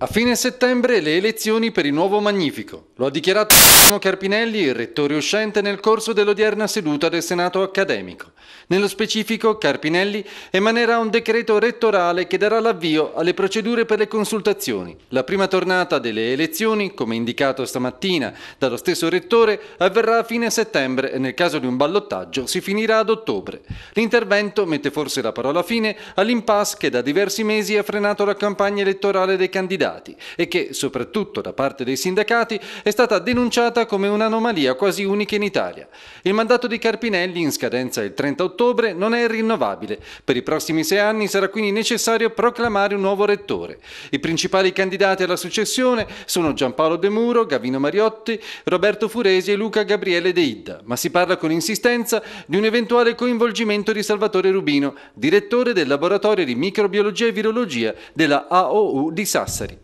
A fine settembre le elezioni per il nuovo Magnifico. Lo ha dichiarato Carpinelli, il rettore uscente, nel corso dell'odierna seduta del Senato accademico. Nello specifico, Carpinelli emanerà un decreto rettorale che darà l'avvio alle procedure per le consultazioni. La prima tornata delle elezioni, come indicato stamattina dallo stesso rettore, avverrà a fine settembre e nel caso di un ballottaggio si finirà ad ottobre. L'intervento mette forse la parola fine all'impasse che da diversi mesi ha frenato la campagna elettorale dei candidati sbagliati e che, soprattutto da parte dei sindacati, è stata denunciata come un'anomalia quasi unica in Italia. Il mandato di Carpinelli, in scadenza il 30 ottobre, non è rinnovabile. Per i prossimi sei anni sarà quindi necessario proclamare un nuovo rettore. I principali candidati alla successione sono Giampaolo De Muro, Gavino Mariotti, Roberto Furesi e Luca Gabriele De Idda, ma si parla con insistenza di un eventuale coinvolgimento di Salvatore Rubino, direttore del laboratorio di microbiologia e virologia della AOU di Sassari.